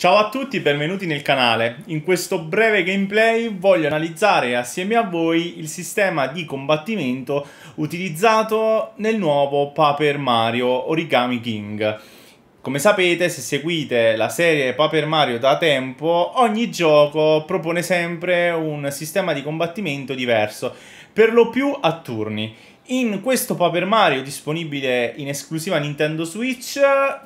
Ciao a tutti, benvenuti nel canale. In questo breve gameplay voglio analizzare assieme a voi il sistema di combattimento utilizzato nel nuovo Paper Mario Origami King. Come sapete, se seguite la serie Paper Mario da tempo, ogni gioco propone sempre un sistema di combattimento diverso, per lo più a turni in questo Paper Mario disponibile in esclusiva Nintendo Switch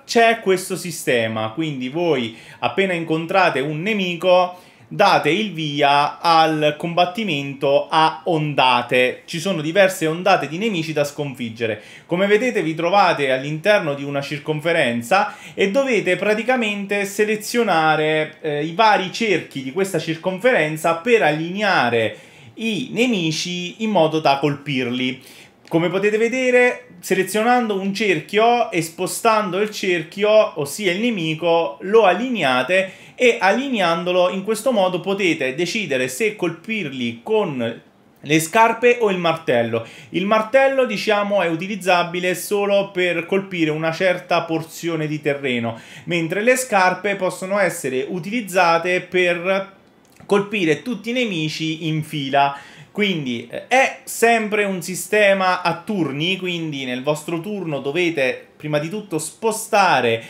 c'è questo sistema, quindi voi appena incontrate un nemico date il via al combattimento a ondate. Ci sono diverse ondate di nemici da sconfiggere. Come vedete vi trovate all'interno di una circonferenza e dovete praticamente selezionare eh, i vari cerchi di questa circonferenza per allineare i nemici in modo da colpirli. Come potete vedere, selezionando un cerchio e spostando il cerchio, ossia il nemico, lo allineate e allineandolo in questo modo potete decidere se colpirli con le scarpe o il martello. Il martello, diciamo, è utilizzabile solo per colpire una certa porzione di terreno, mentre le scarpe possono essere utilizzate per colpire tutti i nemici in fila. Quindi eh, è sempre un sistema a turni, quindi nel vostro turno dovete prima di tutto spostare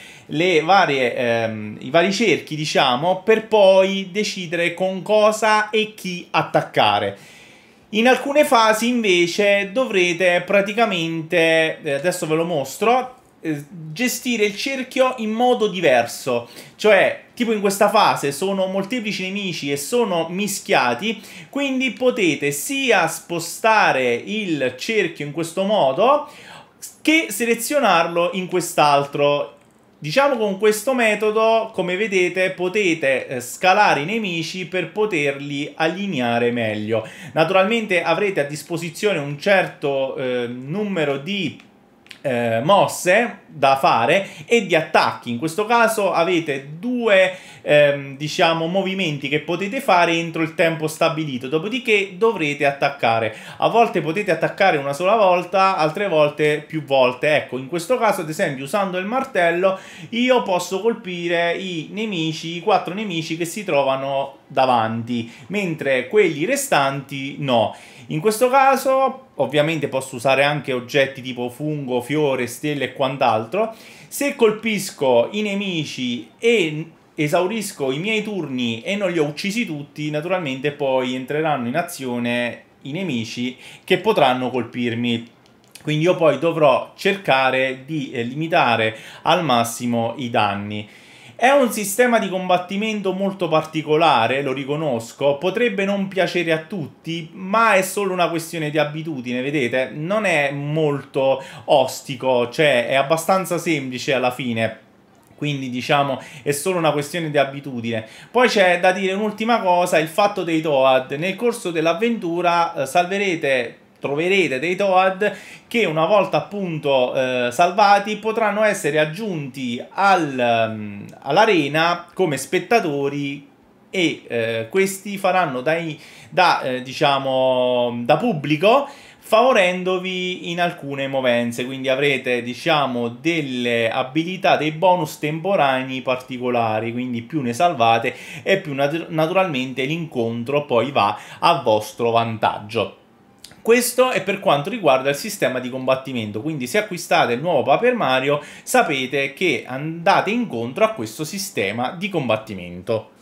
varie, ehm, i vari cerchi, diciamo, per poi decidere con cosa e chi attaccare. In alcune fasi invece dovrete praticamente, eh, adesso ve lo mostro, eh, gestire il cerchio in modo diverso, cioè tipo in questa fase sono molteplici nemici e sono mischiati, quindi potete sia spostare il cerchio in questo modo che selezionarlo in quest'altro. Diciamo con questo metodo, come vedete, potete eh, scalare i nemici per poterli allineare meglio. Naturalmente avrete a disposizione un certo eh, numero di eh, mosse da fare e di attacchi. In questo caso avete due ehm, diciamo movimenti che potete fare entro il tempo stabilito, dopodiché dovrete attaccare. A volte potete attaccare una sola volta, altre volte più volte. Ecco, in questo caso ad esempio usando il martello io posso colpire i nemici, i quattro nemici che si trovano davanti, mentre quelli restanti no. In questo caso Ovviamente posso usare anche oggetti tipo fungo, fiore, stelle e quant'altro. Se colpisco i nemici e esaurisco i miei turni e non li ho uccisi tutti, naturalmente poi entreranno in azione i nemici che potranno colpirmi. Quindi io poi dovrò cercare di eh, limitare al massimo i danni. È un sistema di combattimento molto particolare, lo riconosco, potrebbe non piacere a tutti, ma è solo una questione di abitudine, vedete? Non è molto ostico, cioè è abbastanza semplice alla fine quindi diciamo è solo una questione di abitudine. Poi c'è da dire un'ultima cosa, il fatto dei Toad. Nel corso dell'avventura eh, salverete troverete dei Toad che una volta appunto eh, salvati potranno essere aggiunti al, mm, all'arena come spettatori e eh, questi faranno dai, da, eh, diciamo, da pubblico favorendovi in alcune movenze, quindi avrete diciamo delle abilità, dei bonus temporanei particolari, quindi più ne salvate e più nat naturalmente l'incontro poi va a vostro vantaggio. Questo è per quanto riguarda il sistema di combattimento, quindi se acquistate il nuovo Paper Mario sapete che andate incontro a questo sistema di combattimento.